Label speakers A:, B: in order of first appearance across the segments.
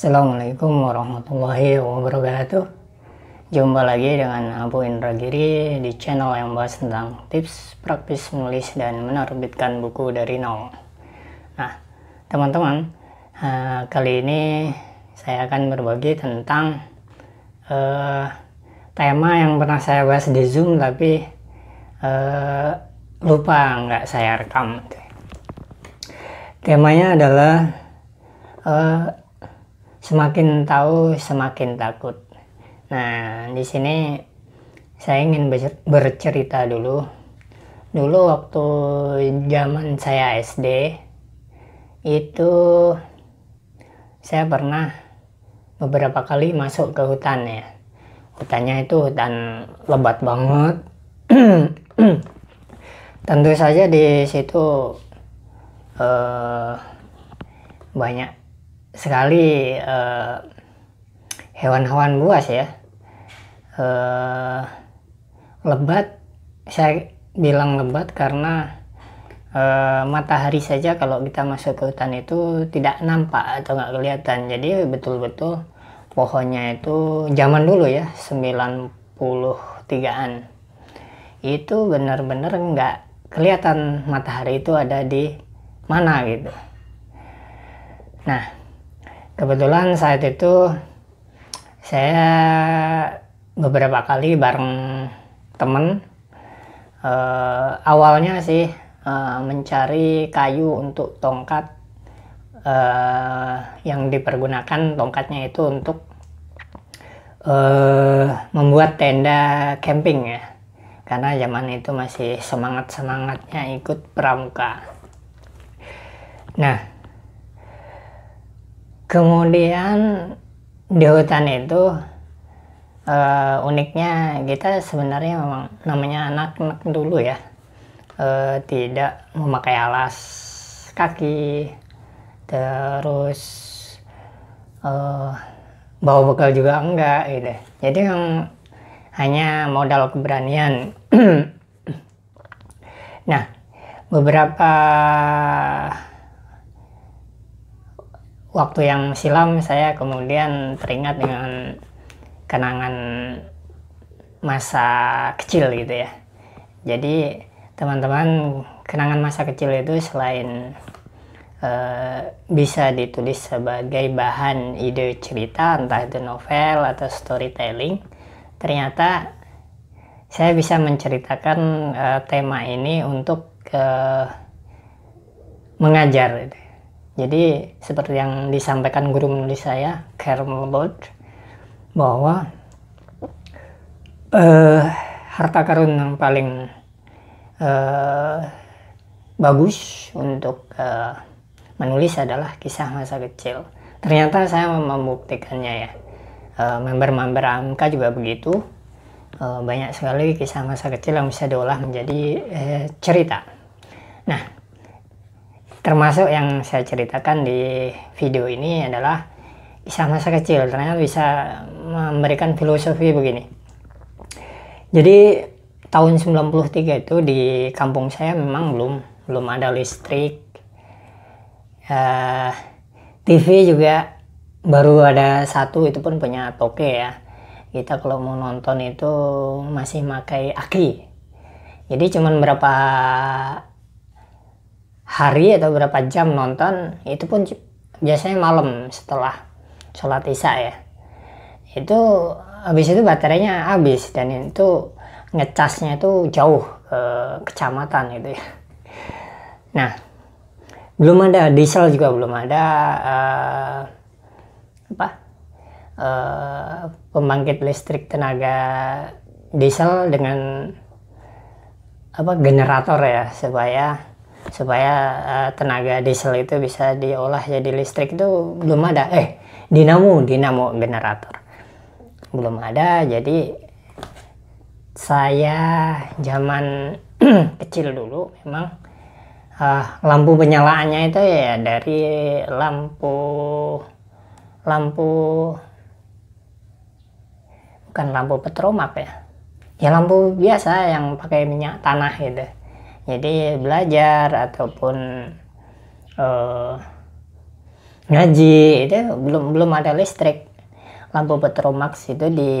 A: Assalamualaikum warahmatullahi wabarakatuh Jumpa lagi dengan Abu Indra Giri di channel yang bahas tentang tips praktis menulis dan menerbitkan buku dari nol Nah, teman-teman, uh, kali ini saya akan berbagi tentang uh, tema yang pernah saya bahas di Zoom tapi uh, lupa nggak saya rekam Temanya adalah uh, semakin tahu semakin takut. Nah, di sini saya ingin bercerita dulu. Dulu waktu zaman saya SD itu saya pernah beberapa kali masuk ke hutan ya. Hutannya itu hutan lebat banget. Tentu saja di situ eh, banyak sekali eh, hewan-hewan uh, buas ya. Uh, lebat, saya bilang lebat karena uh, matahari saja kalau kita masuk ke hutan itu tidak nampak atau nggak kelihatan. Jadi betul-betul pohonnya itu zaman dulu ya 93-an itu benar-benar nggak kelihatan matahari itu ada di mana gitu. Nah, kebetulan saat itu saya beberapa kali bareng temen uh, awalnya sih uh, mencari kayu untuk tongkat uh, yang dipergunakan tongkatnya itu untuk uh, membuat tenda camping ya karena zaman itu masih semangat semangatnya ikut pramuka nah kemudian di hutan itu uh, uniknya kita sebenarnya memang namanya anak-anak dulu ya uh, tidak memakai alas kaki terus uh, bawa bekal juga enggak gitu jadi yang hanya modal keberanian nah beberapa waktu yang silam saya kemudian teringat dengan kenangan masa kecil gitu ya. Jadi teman-teman kenangan masa kecil itu selain Uh, bisa ditulis sebagai bahan ide cerita entah itu novel atau storytelling ternyata saya bisa menceritakan uh, tema ini untuk uh, mengajar gitu. Jadi seperti yang disampaikan guru menulis saya, Carmel bahwa uh, harta karun yang paling uh, bagus untuk uh, menulis adalah kisah masa kecil. Ternyata saya membuktikannya ya. member member-member AMK juga begitu. Uh, banyak sekali kisah masa kecil yang bisa diolah menjadi uh, cerita. Nah, termasuk yang saya ceritakan di video ini adalah kisah masa kecil ternyata bisa memberikan filosofi begini jadi tahun 93 itu di kampung saya memang belum belum ada listrik uh, eh, TV juga baru ada satu itu pun punya toke ya kita kalau mau nonton itu masih pakai aki jadi cuman berapa hari atau berapa jam nonton itu pun biasanya malam setelah sholat isya ya itu habis itu baterainya habis dan itu ngecasnya itu jauh ke kecamatan gitu ya nah belum ada diesel juga belum ada uh, apa uh, pembangkit listrik tenaga diesel dengan apa generator ya supaya supaya uh, tenaga diesel itu bisa diolah jadi listrik itu belum ada eh dinamo dinamo generator belum ada jadi saya zaman kecil dulu memang uh, lampu penyalaannya itu ya dari lampu lampu bukan lampu petromak ya ya lampu biasa yang pakai minyak tanah gitu jadi belajar ataupun uh, ngaji itu belum belum ada listrik lampu petromax itu di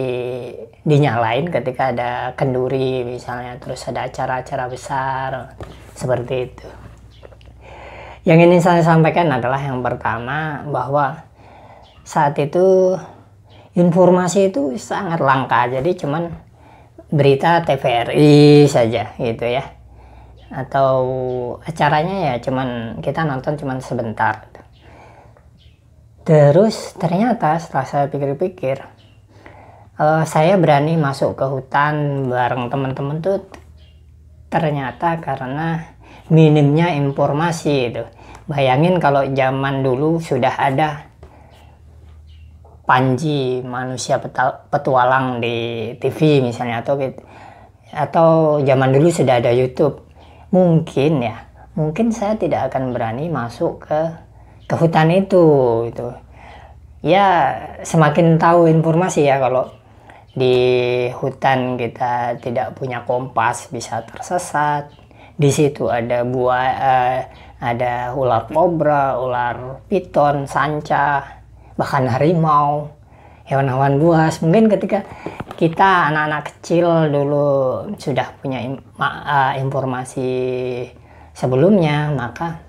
A: dinyalain ketika ada kenduri misalnya terus ada acara-acara besar seperti itu yang ingin saya sampaikan adalah yang pertama bahwa saat itu informasi itu sangat langka jadi cuman berita TVRI saja gitu ya atau acaranya ya cuman kita nonton cuman sebentar gitu. terus ternyata setelah saya pikir-pikir uh, saya berani masuk ke hutan bareng teman-teman tuh ternyata karena minimnya informasi itu bayangin kalau zaman dulu sudah ada Panji manusia petualang di TV misalnya atau atau zaman dulu sudah ada YouTube mungkin ya mungkin saya tidak akan berani masuk ke ke hutan itu itu ya semakin tahu informasi ya kalau di hutan kita tidak punya kompas bisa tersesat di situ ada buah uh, ada ular kobra ular piton sanca bahkan harimau hewan-hewan buas mungkin ketika kita anak-anak kecil dulu sudah punya im uh, informasi sebelumnya maka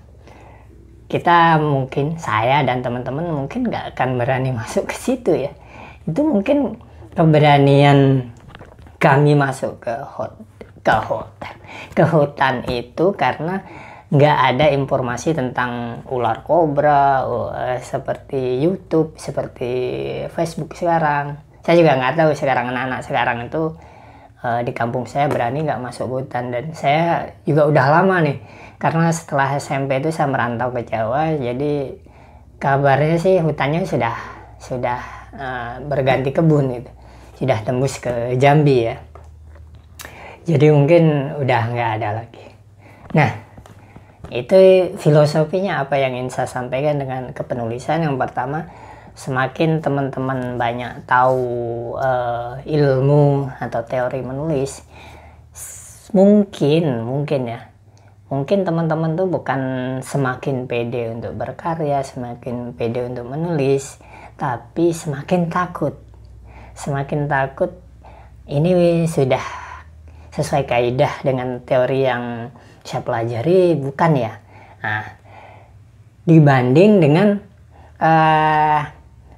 A: kita mungkin saya dan teman-teman mungkin nggak akan berani masuk ke situ ya itu mungkin keberanian kami masuk ke hot ke hotel ke hutan itu karena nggak ada informasi tentang ular kobra uh, seperti YouTube, seperti Facebook sekarang. Saya juga nggak tahu sekarang anak-anak sekarang itu uh, di kampung saya berani nggak masuk hutan dan saya juga udah lama nih karena setelah SMP itu saya merantau ke Jawa jadi kabarnya sih hutannya sudah sudah uh, berganti kebun gitu sudah tembus ke Jambi ya jadi mungkin udah nggak ada lagi nah itu filosofinya apa yang ingin saya sampaikan dengan kepenulisan yang pertama semakin teman-teman banyak tahu uh, ilmu atau teori menulis mungkin mungkin ya mungkin teman-teman tuh bukan semakin pede untuk berkarya semakin pede untuk menulis tapi semakin takut semakin takut ini sudah sesuai kaidah dengan teori yang saya pelajari bukan ya. Nah, dibanding dengan uh,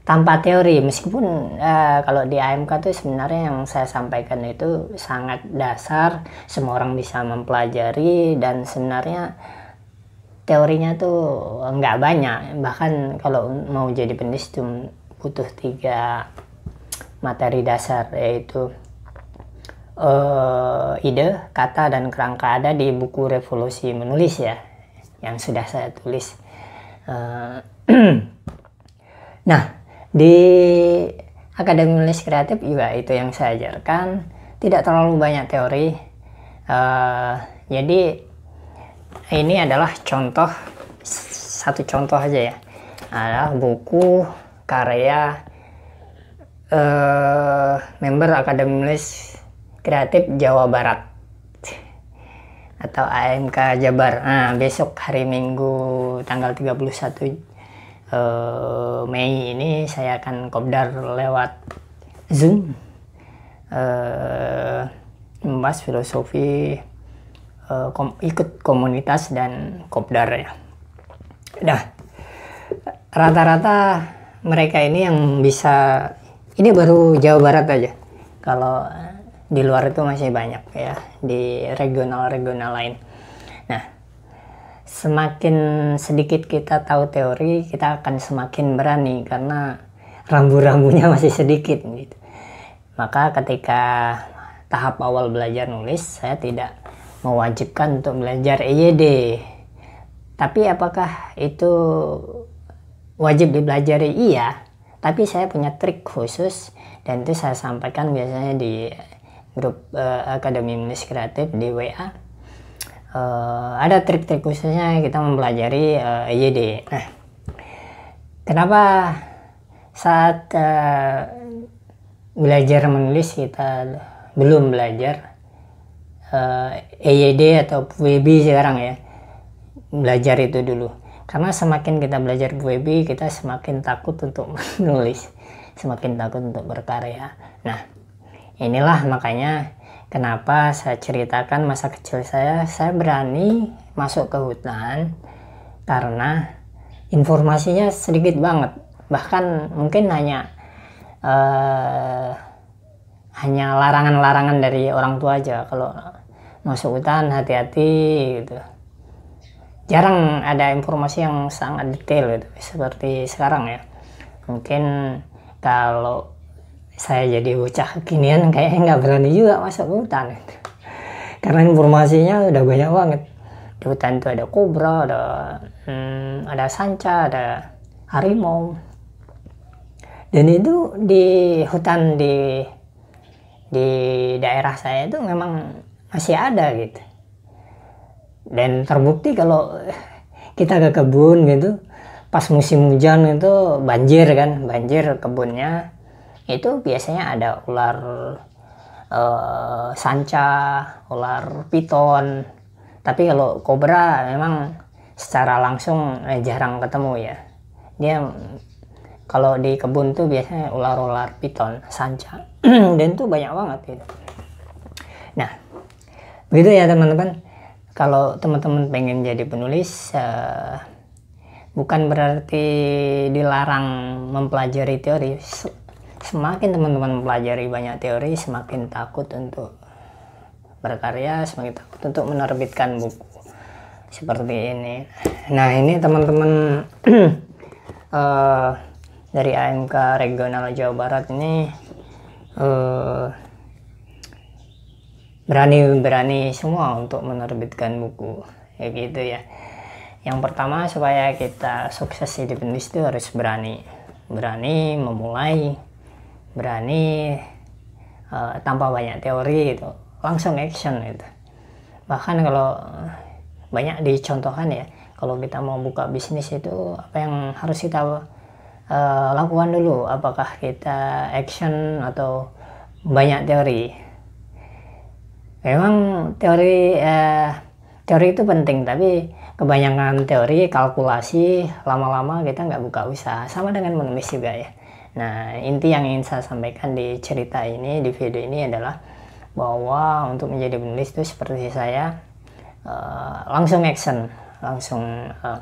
A: tanpa teori, meskipun uh, kalau di AMK itu sebenarnya yang saya sampaikan itu sangat dasar, semua orang bisa mempelajari dan sebenarnya teorinya tuh nggak banyak. Bahkan kalau mau jadi pendis butuh tiga materi dasar yaitu uh, ide, kata, dan kerangka ada di buku Revolusi Menulis ya, yang sudah saya tulis. Uh, nah, di Akademi Menulis Kreatif juga itu yang saya ajarkan, tidak terlalu banyak teori. Uh, jadi ini adalah contoh satu contoh aja ya adalah buku karya uh, member akademi menulis Kreatif Jawa Barat atau AMK Jabar. Nah, besok hari Minggu tanggal 31 uh, eh, Mei ini saya akan kopdar lewat Zoom uh, membahas filosofi uh, kom ikut komunitas dan kopdar ya. Nah, rata-rata mereka ini yang bisa ini baru Jawa Barat aja. Kalau di luar itu masih banyak ya di regional-regional lain. Nah, semakin sedikit kita tahu teori, kita akan semakin berani karena
B: rambu-rambunya masih
A: sedikit gitu. Maka ketika tahap awal belajar nulis, saya tidak mewajibkan untuk belajar EYD. Tapi apakah itu wajib dipelajari? Iya, e tapi saya punya trik khusus dan itu saya sampaikan biasanya di grup uh, Akademi Menulis Kreatif di WA uh, eh, ada trik-trik khususnya kita mempelajari uh, eh, EJD. Nah, kenapa saat uh, belajar menulis kita belum belajar uh, EYD atau PWB sekarang ya belajar itu dulu karena semakin kita belajar PWB kita semakin takut untuk menulis semakin takut untuk berkarya nah Inilah makanya kenapa saya ceritakan masa kecil saya, saya berani masuk ke hutan karena informasinya sedikit banget. Bahkan mungkin hanya uh, hanya larangan-larangan dari orang tua aja kalau masuk hutan hati-hati gitu jarang ada informasi yang sangat detail gitu seperti sekarang ya mungkin kalau saya jadi bocah kekinian kayaknya nggak berani juga masuk ke hutan itu. karena informasinya udah banyak banget di hutan itu ada kobra ada hmm, ada sanca ada harimau dan itu di hutan di di daerah saya itu memang masih ada gitu dan terbukti kalau kita ke kebun gitu pas musim hujan itu banjir kan banjir kebunnya itu biasanya ada ular uh, sanca, ular piton. Tapi kalau kobra memang secara langsung eh, jarang ketemu ya. Dia kalau di kebun tuh biasanya ular-ular piton, sanca, dan tuh banyak banget gitu. Nah, begitu ya teman-teman. Kalau teman-teman pengen jadi penulis, uh, bukan berarti dilarang mempelajari teori semakin teman-teman mempelajari banyak teori semakin takut untuk berkarya semakin takut untuk menerbitkan buku seperti ini nah ini teman-teman uh, dari AMK regional Jawa Barat ini berani eh, berani berani semua untuk menerbitkan buku kayak gitu ya yang pertama supaya kita sukses di penulis itu harus berani berani memulai berani uh, tanpa banyak teori itu langsung action itu bahkan kalau eh, banyak dicontohkan ya kalau kita mau buka bisnis itu apa yang harus kita uh, lakukan dulu apakah kita action atau banyak teori memang teori uh, teori itu penting tapi kebanyakan teori kalkulasi lama-lama kita nggak buka usaha sama dengan menulis juga ya Nah, inti yang ingin saya sampaikan di cerita ini, di video ini adalah bahwa untuk menjadi penulis itu seperti saya uh, langsung action, langsung uh,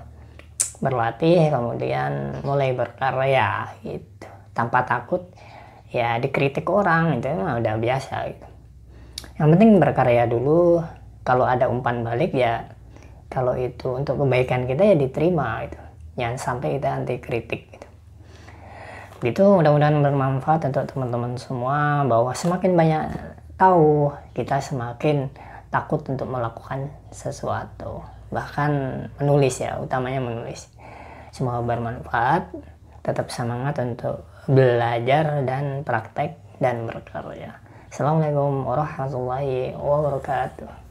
A: berlatih, kemudian mulai berkarya gitu, tanpa takut ya dikritik orang itu emang ya, ah, udah biasa gitu. Yang penting berkarya dulu, kalau ada umpan balik ya kalau itu untuk kebaikan kita ya diterima gitu. Jangan sampai kita anti kritik gitu gitu mudah-mudahan bermanfaat untuk teman-teman semua bahwa semakin banyak tahu kita semakin takut untuk melakukan sesuatu bahkan menulis ya utamanya menulis semoga bermanfaat tetap semangat untuk belajar dan praktek dan berkarya Assalamualaikum warahmatullahi wabarakatuh